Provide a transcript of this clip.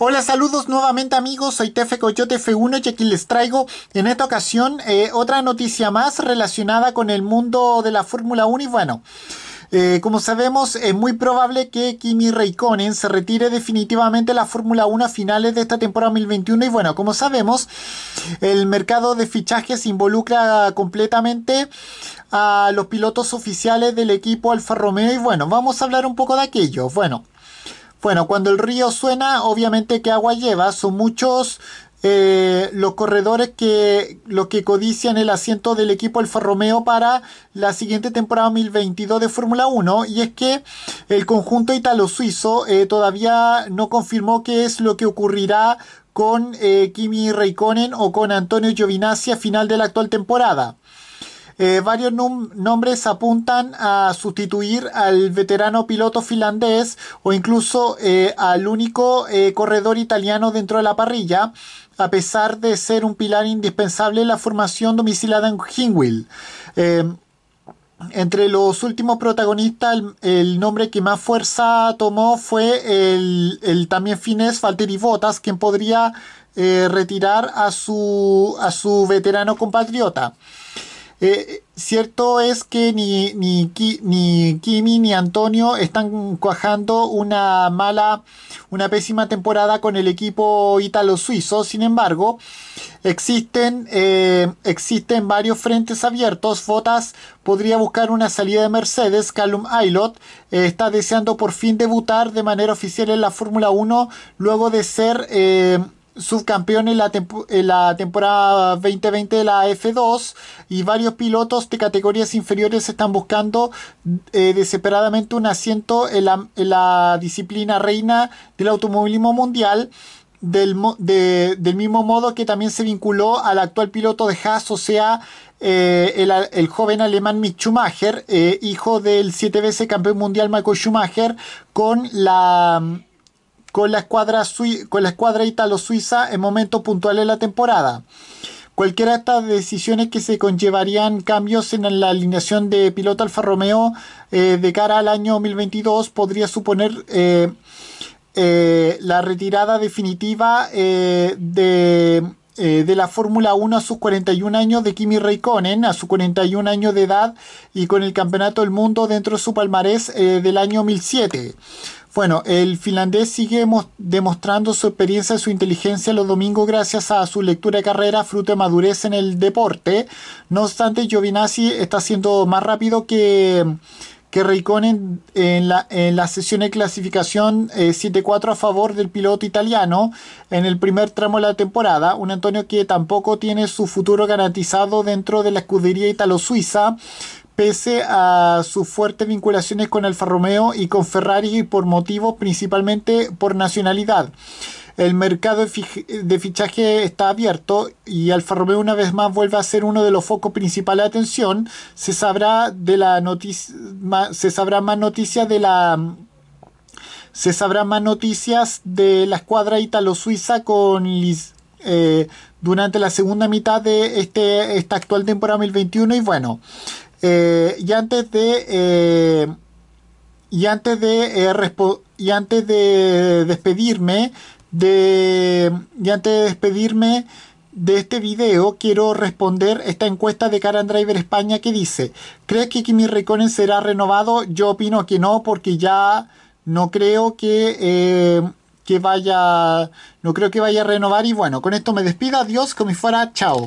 Hola, saludos nuevamente amigos, soy Tefe Coyote F1 y aquí les traigo en esta ocasión eh, otra noticia más relacionada con el mundo de la Fórmula 1 y bueno... Eh, como sabemos, es muy probable que Kimi Raikkonen se retire definitivamente de la Fórmula 1 a finales de esta temporada 2021. Y bueno, como sabemos, el mercado de fichajes involucra completamente a los pilotos oficiales del equipo Alfa Romeo. Y bueno, vamos a hablar un poco de aquello. Bueno. Bueno, cuando el río suena, obviamente que agua lleva. Son muchos eh, los corredores que, los que codician el asiento del equipo Alfa Romeo para la siguiente temporada 2022 de Fórmula 1 y es que el conjunto italo-suizo eh, todavía no confirmó qué es lo que ocurrirá con eh, Kimi Raikkonen o con Antonio Giovinazzi a final de la actual temporada. Eh, varios nombres apuntan a sustituir al veterano piloto finlandés o incluso eh, al único eh, corredor italiano dentro de la parrilla, a pesar de ser un pilar indispensable en la formación domiciliada en Hingwill. Entre los últimos protagonistas, el, nombre que más fuerza tomó fue el, también finés Falteri Botas, quien podría retirar a su, a su veterano compatriota. Eh, cierto es que ni, ni, ni Kimi ni Antonio están cuajando una mala, una pésima temporada con el equipo italo suizo Sin embargo, existen, eh, existen varios frentes abiertos. Fotas podría buscar una salida de Mercedes. Callum Aylot eh, está deseando por fin debutar de manera oficial en la Fórmula 1 luego de ser eh, subcampeón en la, la, temporada 2020 de la F2 y varios pilotos de categorías inferiores están buscando eh, desesperadamente un asiento en la, disciplina reina del automovilismo mundial. Del, mismo modo que también se vinculó al actual piloto de Haas, o sea, eh, el, joven alemán Mick Schumacher, eh, hijo del siete veces campeón mundial Michael Schumacher, con la con la escuadra, con la escuadra italo-suiza en momentos puntuales de la temporada. Cualquiera de estas decisiones que se conllevarían cambios en la alineación de piloto Alfa Romeo eh, de cara al año 2022 podría suponer eh, eh, la retirada definitiva de, la Fórmula 1 a sus 41 años de Kimi Raikkonen, a sus 41 años de edad y con el Campeonato del Mundo dentro de su palmarés del año 2007. Bueno, el finlandés sigue demostrando su experiencia y su inteligencia los domingos gracias a su lectura de carrera, fruto de madurez en el deporte. No obstante, Giovinazzi está siendo más rápido que, que Raikkonen en la, sesión de clasificación 7-4 eh, a favor del piloto italiano en el primer tramo de la temporada. Un Antonio que tampoco tiene su futuro garantizado dentro de la escudería italo-suiza pese a sus fuertes vinculaciones con Alfa Romeo y con Ferrari y por motivos principalmente por nacionalidad. El mercado de fichaje está abierto y Alfa Romeo una vez más vuelve a ser uno de los focos principales de atención. Se sabrá de la noticia, se sabrá más noticias de la se sabrá más noticias de la escuadra italo-suiza con eh, durante la segunda mitad de este, esta actual temporada 2021 y bueno, eh, y antes de. Eh, y antes de. Eh, y antes de despedirme. De, y antes de despedirme de este video quiero responder esta encuesta de Karen Driver España que dice, ¿crees que Kimi Reconen será renovado? Yo opino que no porque ya no creo que, que vaya, no creo que vaya a renovar y bueno, con esto me despido, adiós, como si fuera, chao.